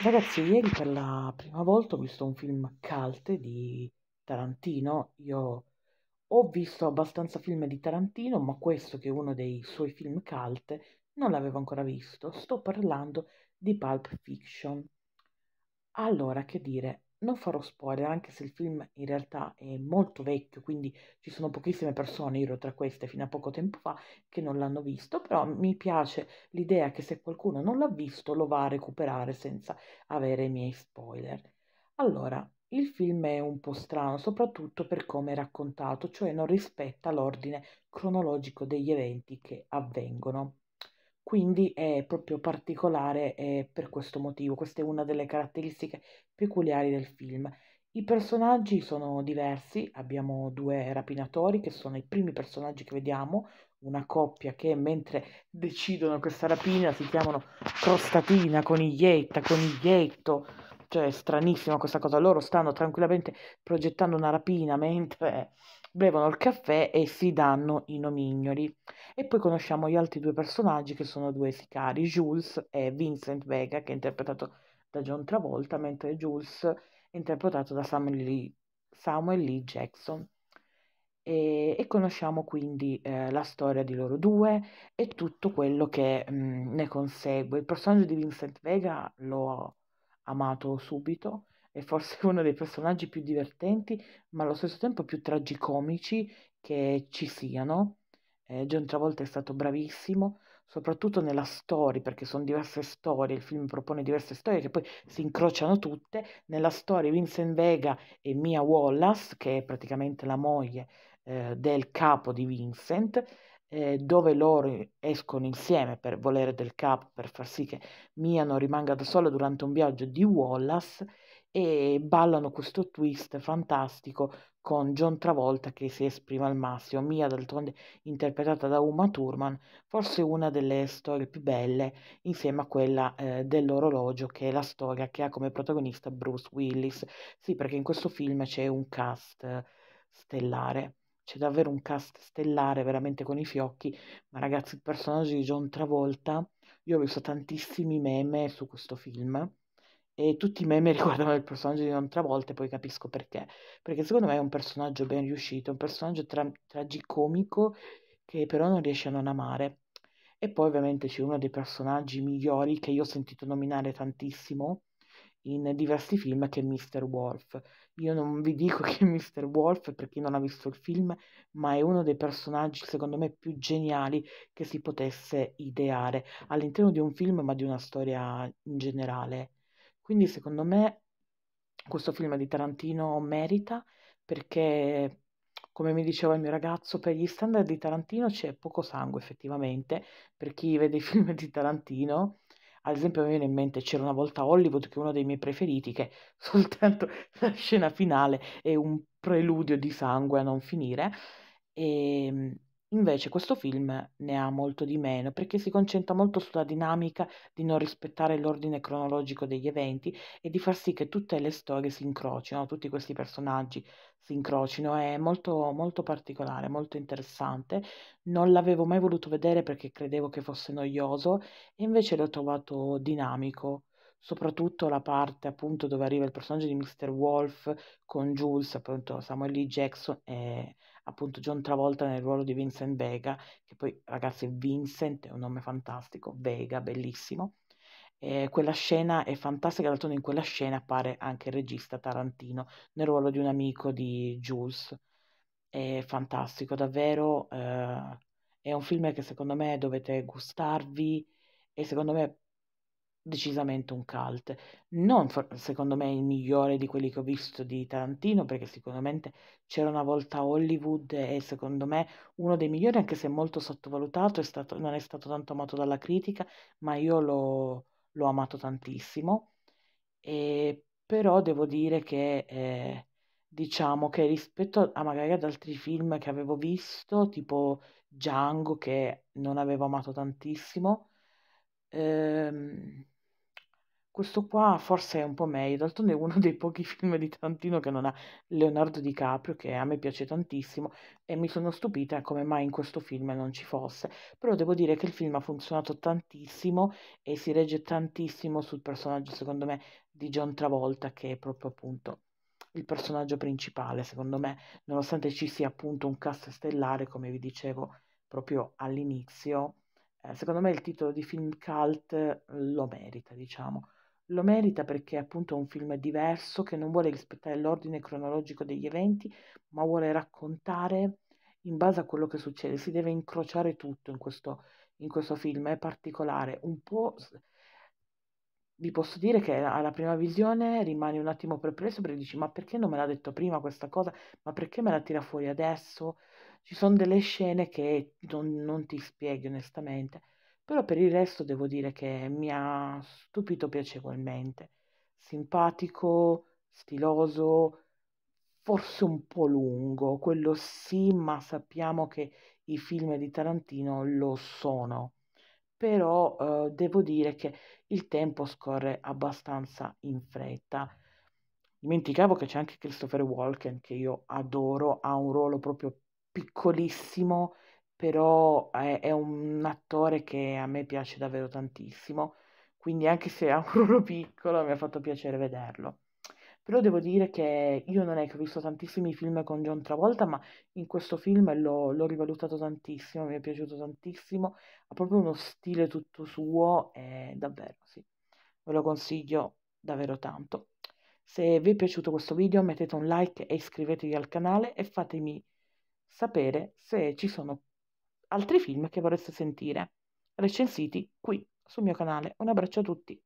Ragazzi, ieri per la prima volta ho visto un film cult di Tarantino. Io ho visto abbastanza film di Tarantino, ma questo che è uno dei suoi film cult non l'avevo ancora visto. Sto parlando di Pulp Fiction. Allora, che dire, non farò spoiler, anche se il film in realtà è molto vecchio, quindi ci sono pochissime persone, io ero tra queste fino a poco tempo fa, che non l'hanno visto, però mi piace l'idea che se qualcuno non l'ha visto lo va a recuperare senza avere i miei spoiler. Allora, il film è un po' strano, soprattutto per come è raccontato, cioè non rispetta l'ordine cronologico degli eventi che avvengono quindi è proprio particolare eh, per questo motivo, questa è una delle caratteristiche peculiari del film. I personaggi sono diversi, abbiamo due rapinatori che sono i primi personaggi che vediamo, una coppia che mentre decidono questa rapina si chiamano Crostatina, Coniglietta, Coniglietto, cioè, è stranissima questa cosa. Loro stanno tranquillamente progettando una rapina mentre bevono il caffè e si danno i nomignoli. E poi conosciamo gli altri due personaggi che sono due sicari, Jules e Vincent Vega, che è interpretato da John Travolta, mentre Jules è interpretato da Samuel Lee, Samuel Lee Jackson. E, e, conosciamo quindi eh, la storia di loro due e tutto quello che mh, mm, ne consegue. Il personaggio di Vincent Vega lo amato subito, è forse uno dei personaggi più divertenti, ma allo stesso tempo più tragicomici che ci siano. Eh, John Travolta è stato bravissimo, soprattutto nella storia, perché sono diverse storie, il film propone diverse storie che poi si incrociano tutte. Nella storia Vincent Vega e Mia Wallace, che è praticamente la moglie eh, del capo di Vincent, eh, dove loro escono insieme per volere del capo, per far sì che Mia non rimanga da sola durante un viaggio di Wallace e ballano questo twist fantastico con John Travolta che si esprime al massimo, Mia d'altronde interpretata da Uma Thurman, forse una delle storie più belle insieme a quella eh, dell'orologio che è la storia che ha come protagonista Bruce Willis, sì perché in questo film c'è un cast eh, stellare c'è davvero un cast stellare veramente con i fiocchi, ma ragazzi il personaggio di John Travolta, io ho visto tantissimi meme su questo film e tutti i meme riguardano il personaggio di John Travolta e poi capisco perché, perché secondo me è un personaggio ben riuscito, un personaggio tra- tragicomico che però non riesce a non amare. E poi ovviamente c'è uno dei personaggi migliori che io ho sentito nominare tantissimo, in diversi film che è Mr. Wolf. Io non vi dico che è Mr. Wolf per chi non ha visto il film, ma è uno dei personaggi secondo me più geniali che si potesse ideare all'interno di un film ma di una storia in generale. Quindi secondo me questo film di Tarantino merita perché come mi diceva il mio ragazzo, per gli standard di Tarantino c'è poco sangue effettivamente, per chi vede i film di Tarantino ad esempio mi viene in mente c'era una volta Hollywood che è uno dei miei preferiti che soltanto la scena finale è un preludio di sangue a non finire e ehm, Invece questo film ne ha molto di meno perché si concentra molto sulla dinamica di non rispettare l'ordine cronologico degli eventi e di far sì che tutte le storie si incrocino, tutti questi personaggi si incrocino. È molto, molto particolare, molto interessante. Non l'avevo mai voluto vedere perché credevo che fosse noioso e invece l'ho trovato dinamico soprattutto la parte appunto dove arriva il personaggio di Mr. Wolf con Jules, appunto Samuel Lee Jackson e appunto John Travolta nel ruolo di Vincent Vega, che poi ragazzi Vincent è un nome fantastico, Vega, bellissimo. Eh, quella scena è fantastica, d'altronde in quella scena appare anche il regista Tarantino nel ruolo di un amico di Jules. È fantastico, davvero. Eh, è un film che secondo me dovete gustarvi e secondo me decisamente un cult, non for- secondo me il migliore di quelli che ho visto di Tarantino, perché sicuramente c'era una volta Hollywood e secondo me uno dei migliori, anche se molto sottovalutato, è stato, non è stato tanto amato dalla critica, ma io l'ho, l'ho amato tantissimo, e, però devo dire che... Eh, diciamo che rispetto a magari ad altri film che avevo visto, tipo Django che non avevo amato tantissimo, ehm, questo qua forse è un po' meglio, d'altronde è uno dei pochi film di Tarantino che non ha Leonardo DiCaprio, che a me piace tantissimo, e mi sono stupita come mai in questo film non ci fosse. Però devo dire che il film ha funzionato tantissimo e si regge tantissimo sul personaggio, secondo me, di John Travolta, che è proprio appunto il personaggio principale, secondo me, nonostante ci sia appunto un cast stellare, come vi dicevo proprio all'inizio, eh, secondo me il titolo di film cult eh, lo merita, diciamo lo merita perché appunto è un film diverso che non vuole rispettare l'ordine cronologico degli eventi, ma vuole raccontare in base a quello che succede. Si deve incrociare tutto in questo, in questo film, è particolare. Un po' vi posso dire che alla prima visione rimani un attimo perplesso perché dici ma perché non me l'ha detto prima questa cosa? Ma perché me la tira fuori adesso? Ci sono delle scene che non, non ti spieghi onestamente però per il resto devo dire che mi ha stupito piacevolmente. Simpatico, stiloso, forse un po' lungo, quello sì, ma sappiamo che i film di Tarantino lo sono. Però eh, devo dire che il tempo scorre abbastanza in fretta. Dimenticavo che c'è anche Christopher Walken, che io adoro, ha un ruolo proprio piccolissimo però è, è, un attore che a me piace davvero tantissimo, quindi anche se ha un ruolo piccolo mi ha fatto piacere vederlo. Però devo dire che io non è che ho visto tantissimi film con John Travolta, ma in questo film l'ho, l'ho rivalutato tantissimo, mi è piaciuto tantissimo, ha proprio uno stile tutto suo e davvero sì, ve lo consiglio davvero tanto. Se vi è piaciuto questo video mettete un like e iscrivetevi al canale e fatemi sapere se ci sono altri film che vorreste sentire, recensiti qui sul mio canale. Un abbraccio a tutti.